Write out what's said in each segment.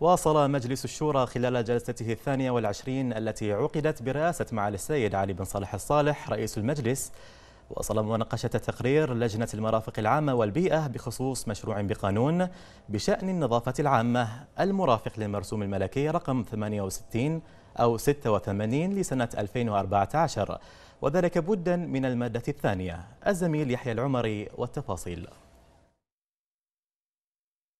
واصل مجلس الشورى خلال جلسته الثانية والعشرين التي عقدت برئاسة معالي السيد علي بن صالح الصالح رئيس المجلس وصل مناقشة تقرير لجنة المرافق العامة والبيئة بخصوص مشروع بقانون بشأن النظافة العامة المرافق للمرسوم الملكي رقم 68 أو 86 لسنة 2014 وذلك بدا من المادة الثانية الزميل يحيى العمري والتفاصيل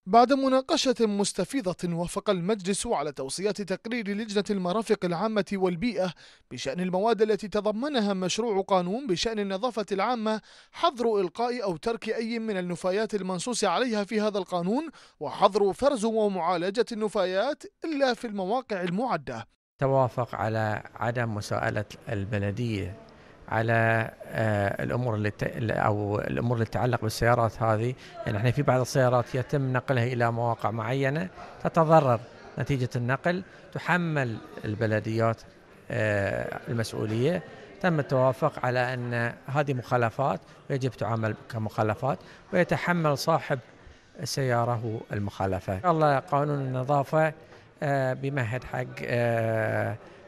بعد مناقشة مستفيضة وافق المجلس على توصية تقرير لجنة المرافق العامة والبيئة بشأن المواد التي تضمنها مشروع قانون بشأن النظافة العامة حظر إلقاء أو ترك أي من النفايات المنصوص عليها في هذا القانون وحظر فرز ومعالجة النفايات إلا في المواقع المعدة توافق على عدم مساءلة البلدية على آه، الامور اللي او الامور اللي تتعلق بالسيارات هذه يعني احنا في بعض السيارات يتم نقلها الى مواقع معينه تتضرر نتيجه النقل تحمل البلديات آه، المسؤوليه تم التوافق على ان هذه مخالفات ويجب تعامل كمخالفات ويتحمل صاحب السياره هو المخالفه. الله قانون النظافه آه، بمهد حق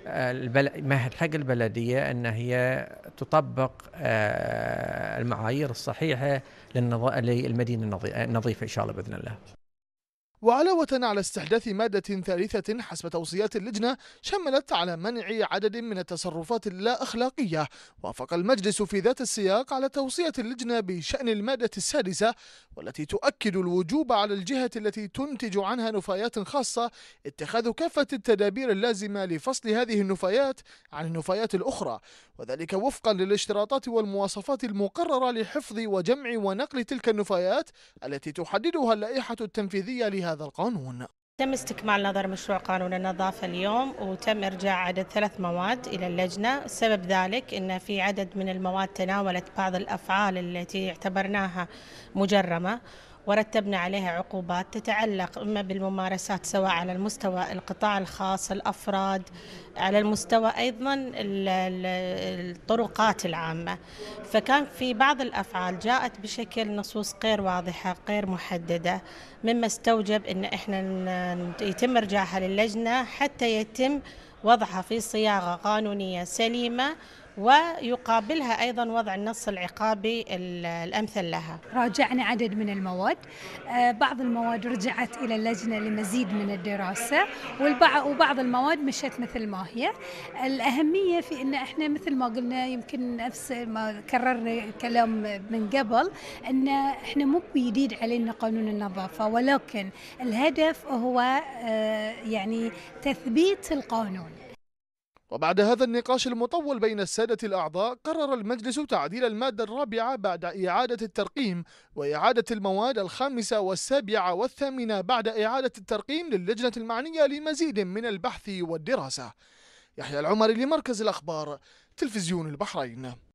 البل... مهد حق البلديه ان هي تطبق آه، المعايير الصحيحه للمدينه النظيفه ان شاء الله باذن الله. وعلاوة على استحداث مادة ثالثة حسب توصيات اللجنة شملت على منع عدد من التصرفات اللا أخلاقية وافق المجلس في ذات السياق على توصية اللجنة بشأن المادة السادسة والتي تؤكد الوجوب على الجهة التي تنتج عنها نفايات خاصة اتخاذ كافة التدابير اللازمة لفصل هذه النفايات عن النفايات الأخرى وذلك وفقا للاشتراطات والمواصفات المقررة لحفظ وجمع ونقل تلك النفايات التي تحددها اللائحة التنفيذية لها هذا القانون تم استكمال نظر مشروع قانون النظافة اليوم وتم إرجاع عدد ثلاث مواد إلى اللجنة سبب ذلك أن في عدد من المواد تناولت بعض الأفعال التي اعتبرناها مجرمة ورتبنا عليها عقوبات تتعلق إما بالممارسات سواء على المستوى القطاع الخاص الأفراد على المستوى أيضا الطرقات العامة فكان في بعض الأفعال جاءت بشكل نصوص غير واضحة غير محددة مما استوجب أن إحنا يتم إرجاعها للجنة حتى يتم وضعها في صياغة قانونية سليمة ويقابلها أيضا وضع النص العقابي الأمثل لها راجعنا عدد من المواد آه، بعض المواد رجعت إلى اللجنة لمزيد من الدراسة والبعض وبعض المواد مشت مثل ما هي الأهمية في أن إحنا مثل ما قلنا يمكن نفس ما كررنا كلام من قبل أن إحنا مو بجديد علينا قانون النظافة ولكن الهدف هو آه، يعني تثبيت القانون وبعد هذا النقاش المطول بين السادة الأعضاء قرر المجلس تعديل المادة الرابعة بعد إعادة الترقيم وإعادة المواد الخامسة والسابعة والثامنة بعد إعادة الترقيم للجنة المعنية لمزيد من البحث والدراسة يحيى العمر لمركز الأخبار تلفزيون البحرين